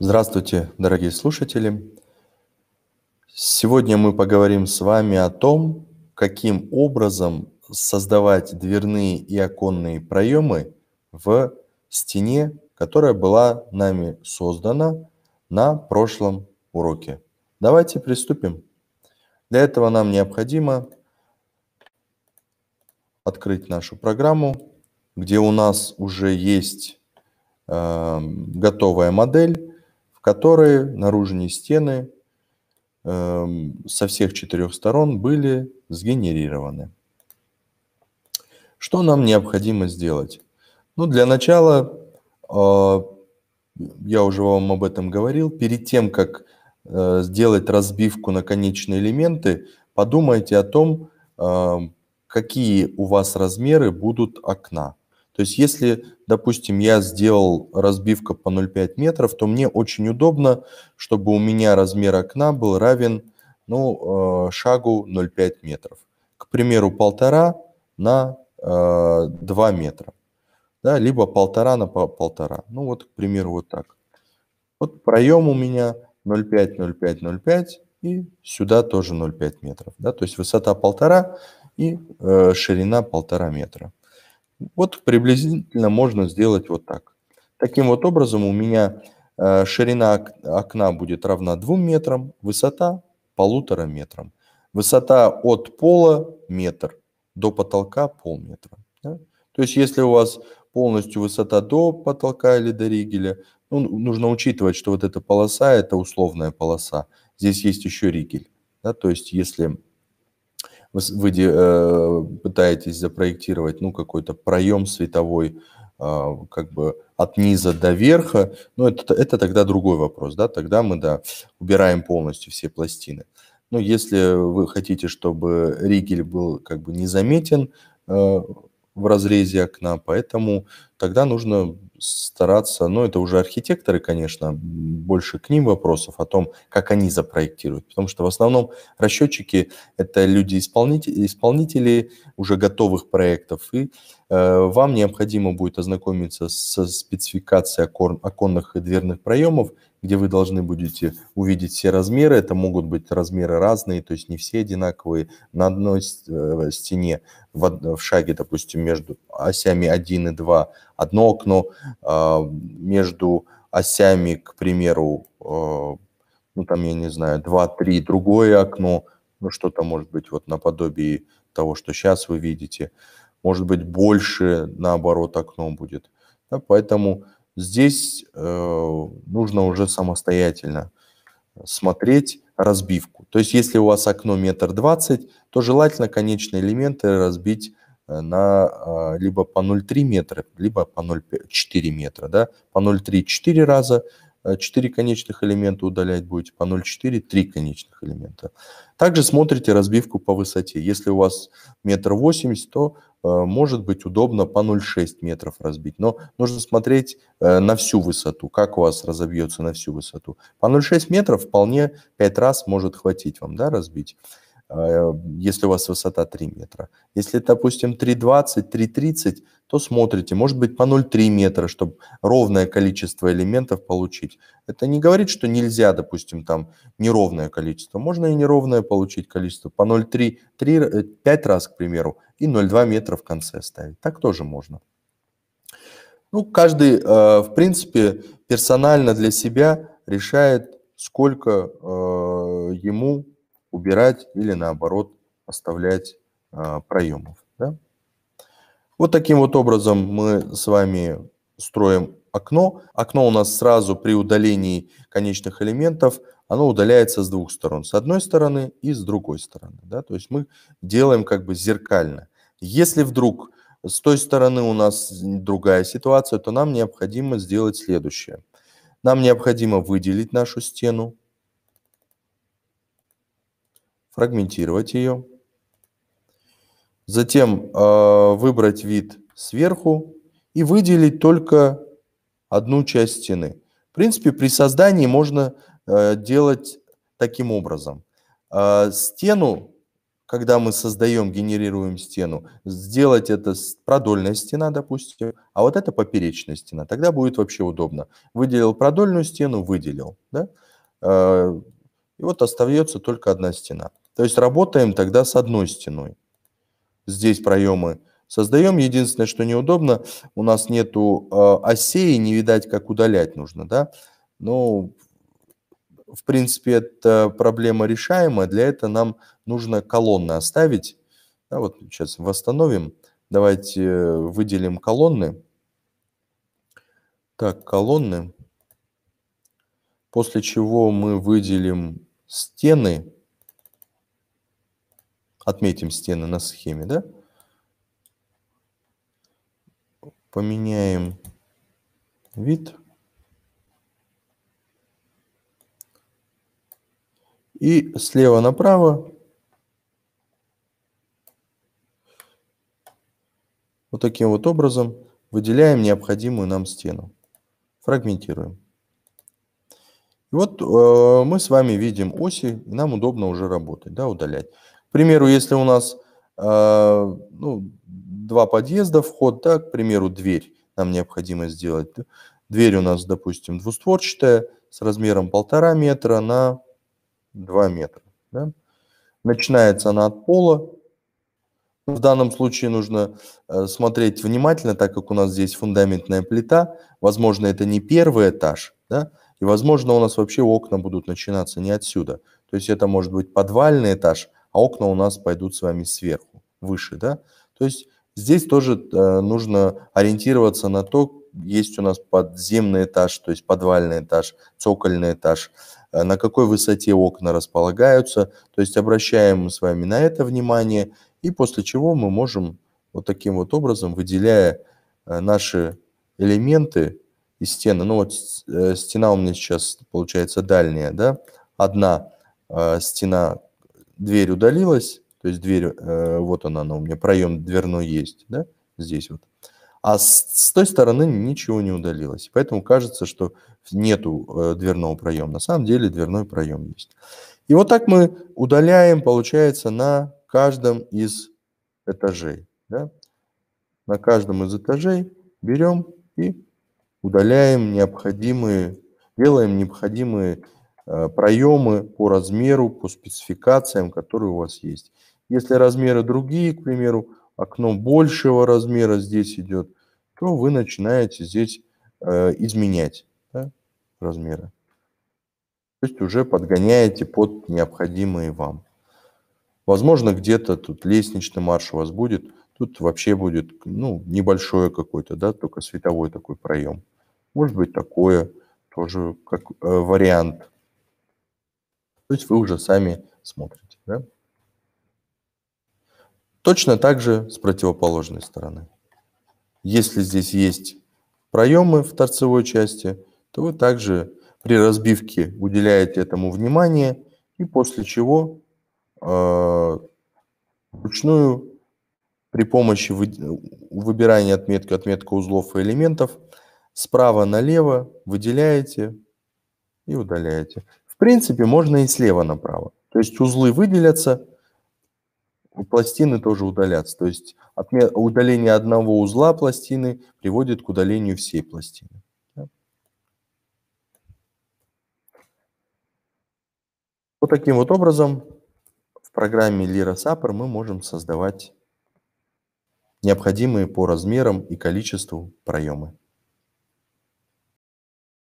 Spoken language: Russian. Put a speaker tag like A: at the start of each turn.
A: Здравствуйте, дорогие слушатели! Сегодня мы поговорим с вами о том, каким образом создавать дверные и оконные проемы в стене, которая была нами создана на прошлом уроке. Давайте приступим. Для этого нам необходимо открыть нашу программу, где у нас уже есть э, готовая модель в которой наружные стены эм, со всех четырех сторон были сгенерированы. Что нам необходимо сделать? Ну, для начала, э, я уже вам об этом говорил, перед тем, как э, сделать разбивку на конечные элементы, подумайте о том, эм, какие у вас размеры будут окна. То есть если, допустим, я сделал разбивка по 0,5 метров, то мне очень удобно, чтобы у меня размер окна был равен ну, э, шагу 0,5 метров. К примеру, полтора на 2 э, метра, да, либо полтора на полтора. Ну вот, к примеру, вот так. Вот проем у меня 0,5, 0,5, 0,5 и сюда тоже 0,5 метров. Да? То есть высота полтора и э, ширина полтора метра. Вот приблизительно можно сделать вот так. Таким вот образом у меня э, ширина окна будет равна 2 метрам, высота полутора метрам. Высота от пола метр до потолка полметра. Да? То есть если у вас полностью высота до потолка или до ригеля, ну, нужно учитывать, что вот эта полоса – это условная полоса. Здесь есть еще ригель. Да? То есть если вы э, пытаетесь запроектировать ну, какой-то проем световой, э, как бы от низа до верха, ну, это, это тогда другой вопрос, да, тогда мы, да, убираем полностью все пластины. Но если вы хотите, чтобы ригель был как бы незаметен э, в разрезе окна, поэтому тогда нужно стараться, ну, это уже архитекторы, конечно, больше к ним вопросов о том, как они запроектируют, потому что в основном расчетчики – это люди исполнители, исполнители уже готовых проектов, и э, вам необходимо будет ознакомиться со спецификацией окон, оконных и дверных проемов, где вы должны будете увидеть все размеры, это могут быть размеры разные, то есть не все одинаковые, на одной э, стене в, в шаге, допустим, между осями 1 и 2 – одно окно а, между осями, к примеру, а, ну там, я не знаю, 2-3, другое окно, ну что-то может быть вот наподобие того, что сейчас вы видите. Может быть, больше наоборот окно будет. Да, поэтому здесь э, нужно уже самостоятельно смотреть разбивку. То есть, если у вас окно метр двадцать, то желательно конечные элементы разбить Э, на а, либо по 0,3 метра, либо по 0,4 метра. Да? По 0,3 4 раза 4 э, конечных элемента удалять будете, по 0,4 3 конечных элемента. Также смотрите разбивку по высоте. Если у вас метр восемьдесят, то э, может быть удобно по 0,6 метров разбить. Но нужно смотреть на всю высоту, как у вас разобьется на всю высоту. По 0,6 метров вполне 5 раз может хватить вам да, разбить. Э, если у вас высота 3 метра. Если, допустим, 3,20, 3,30, то смотрите, может быть, по 0,3 метра, чтобы ровное количество элементов получить. Это не говорит, что нельзя, допустим, там неровное количество. Можно и неровное получить количество. По 0,3, 5 э, раз, к примеру, и 0,2 метра в конце ставить. Так тоже можно. Ну, каждый, э, в принципе, персонально для себя решает, сколько ему убирать или наоборот оставлять а, проемов. Да? Вот таким вот образом мы с вами строим окно. Окно у нас сразу при удалении конечных элементов, оно удаляется с двух сторон. С одной стороны и с другой стороны. Да? То есть мы делаем как бы зеркально. Если вдруг с той стороны у нас другая ситуация, то нам необходимо сделать следующее. Нам необходимо выделить нашу стену, фрагментировать ее. Затем э, выбрать вид сверху и выделить только одну часть стены. В принципе, при создании можно э, делать таким образом. Э, стену, когда мы создаем, генерируем стену, сделать это продольная стена, допустим, а вот это поперечная стена. Тогда будет вообще удобно. Выделил продольную стену, выделил. Да? Э, и вот остается только одна стена. То есть работаем тогда с одной стеной. Здесь проемы создаем. Единственное, что неудобно, у нас нету э, осей, не видать, как удалять нужно, да. Но ну, в принципе, эта проблема решаемая. Для этого нам нужно колонны оставить. Да, вот сейчас восстановим. Давайте э, выделим колонны. Так, колонны. После чего мы выделим стены, отметим стены на схеме, да? Поменяем вид. И слева направо вот таким вот образом выделяем необходимую нам стену. Фрагментируем. И вот э, мы с вами видим оси, и нам удобно уже работать, да, удалять. К примеру, если у нас э, ну, два подъезда, вход, да, к примеру, дверь нам необходимо сделать. Дверь у нас, допустим, двустворчатая, с размером полтора метра на 2 метра. Да? Начинается она от пола. В данном случае нужно э, смотреть внимательно, так как у нас здесь фундаментная плита. Возможно, это не первый этаж, да? И, возможно, у нас вообще окна будут начинаться не отсюда. То есть это может быть подвальный этаж, а окна у нас пойдут с вами сверху, выше, да? То есть здесь тоже э, нужно ориентироваться на то, есть у нас подземный этаж, то есть подвальный этаж, цокольный этаж, э, на какой высоте окна располагаются. То есть обращаем мы с вами на это внимание, и после чего мы можем вот таким вот образом, выделяя э, наши элементы, и стены. Ну вот э, стена у меня сейчас получается дальняя, да, одна э, стена, дверь удалилась, то есть дверь, э, вот она, она у меня, проем дверной есть, да, здесь вот. А с, с той стороны ничего не удалилось. Поэтому кажется, что нету э, дверного проема. На самом деле дверной проем есть. И вот так мы удаляем, получается, на каждом из этажей. Да? На каждом из этажей берем и удаляем необходимые, делаем необходимые э, проемы по размеру, по спецификациям, которые у вас есть. Если размеры другие, к примеру, окно большего размера здесь идет, то вы начинаете здесь э, изменять да, размеры. То есть уже подгоняете под необходимые вам. Возможно, где-то тут лестничный марш у вас будет – Тут вообще будет, ну, небольшое какой то да, только световой такой проем. Может быть, такое тоже как э, вариант. То есть вы уже сами смотрите, да? Точно так же с противоположной стороны. Если здесь есть проемы в торцевой части, то вы также при разбивке уделяете этому внимание, и после чего э, вручную при помощи вы... выбирания отметки, отметка узлов и элементов, справа налево выделяете и удаляете. В принципе, можно и слева направо. То есть узлы выделятся, пластины тоже удалятся. То есть отме... удаление одного узла пластины приводит к удалению всей пластины. Вот таким вот образом в программе Lira Sapper мы можем создавать необходимые по размерам и количеству проемы